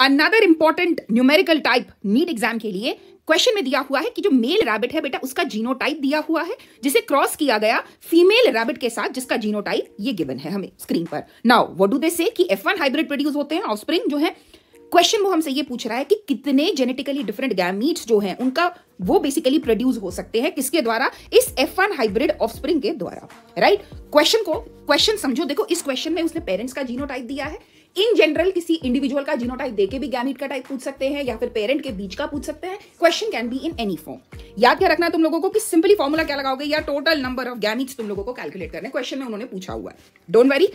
another important numerical type NEET exam के लिए question में दिया हुआ है कि जो मेल रैबिट है बेटा उसका जीनोटाइप दिया हुआ है जिसे क्रॉस किया गया फीमेल रैबिट के साथ जिसका जीनोटाइप ये गिवन है हमें स्क्रीन पर नाउ व्हाट डू दे से कि F1 हाइब्रिड प्रोड्यूस होते हैं ऑफस्प्रिंग जो है क्वेश्चन वो हमसे ये पूछ रहा है कि कितने जेनेटिकली डिफरेंट गैमीट्स जो हैं उनका वो बेसिकली प्रोड्यूस हो सकते हैं किसके द्वारा इस एफ वन हाइब्रिड ऑफस्प्रिंग के द्वारा राइट क्वेश्चन को क्वेश्चन समझो देखो इस क्वेश्चन में उसने पेरेंट्स का जीनोटाइप दिया है इन जनरल किसी इंडिविजुअल का जीनोटाइप देके भी गैमिट का टाइप पूछ सकते हैं या फिर पेरेंट के बीच का पूछ सकते हैं question can be in any form याद क्या रखना है तुम लोगों को कि सिंपली फॉर्मूला क्या लगाओगे या टोटल नंबर ऑफ गैमिट्स तुम लोगों को कैलकुलेट करने क्वेश्चन में उन्होंने पूछा हुआ है डोंट वरी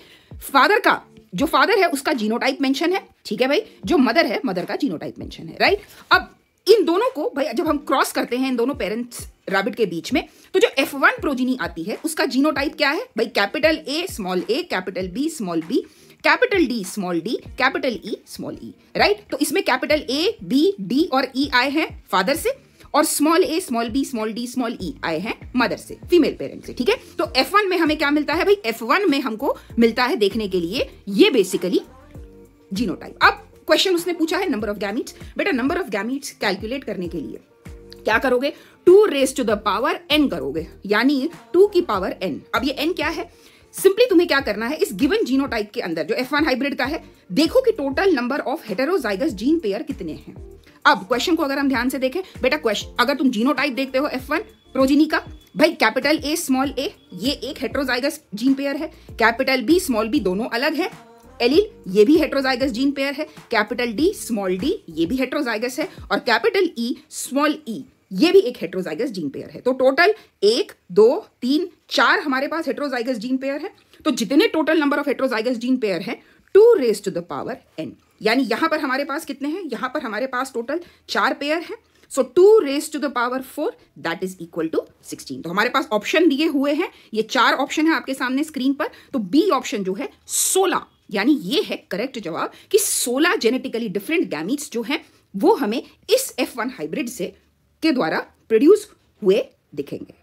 फादर का जो फादर है उसका जीनोटाइप मेंशन है ठीक है भाई जो मदर है मदर का जीनोटाइप मेंशन है राइट अब इन दोनों को भाई जब हम क्रॉस करते हैं इन दोनों पेरेंट्स रैबिट के बीच में तो जो एफ वन प्रोजिनी आती है उसका जीनोटाइप क्या है भाई capital A small A capital B small B capital D small D capital E small E right तो इसमें कैपिटल ए बी डी और ई e, आए हैं फादर से और small A small B small D small E आए हैं mother से फीमेल पेरेंट से ठीक है तो एफ वन में हमें क्या मिलता है भाई एफ वन में हमको मिलता है देखने के लिए ये बेसिकली जीनोटाइप अब क्वेश्चन उसने पूछा है नंबर ऑफ गैमिट्स बेटा नंबर ऑफ गैमिट्स कैलकुलेट करने के लिए क्या करोगे two raise to the power n करोगे यानी टू की पावर एन अब ये एन क्या है सिंपली तुम्हें क्या करना है इस गिवन जीनोटाइप के अंदर जो एफ वन हाइब्रिड का है देखो कि total number of heterozygous gene pair कितने हैं अब क्वेश्चन को अगर हम ध्यान से देखें बेटा क्वेश्चन अगर तुम जीनो देखते हो एफ वन प्रोजिनी का भाई कैपिटल ए स्मॉल ए ये एक हेट्रोजाइगस जीन पेयर है कैपिटल बी स्मॉल बी दोनों अलग है एलील ये भी हेट्रोजाइगस जीन पेयर है कैपिटल डी स्मॉल डी ये भी हेट्रोजाइगस है और कैपिटल ई स्मॉल ई ये भी एक हेट्रोजाइगस जीन पेयर है तो टोटल एक दो तीन चार हमारे पास हेट्रोजाइगस जीन पेयर है तो जितने total number of heterozygous gene pair है two raise to the power n यानी यहाँ पर हमारे पास कितने हैं यहाँ पर हमारे पास टोटल चार पेयर हैं so two raise to the power four that is equal to sixteen तो हमारे पास ऑप्शन दिए हुए हैं ये चार ऑप्शन है आपके सामने स्क्रीन पर तो बी ऑप्शन जो है सोलह यानी ये है करेक्ट जवाब कि सोलह जेनेटिकली डिफरेंट गैमिट्स जो हैं वो हमें इस एफ वन हाइब्रिड से के द्वारा प्रोड्यूस हुए दिखेंगे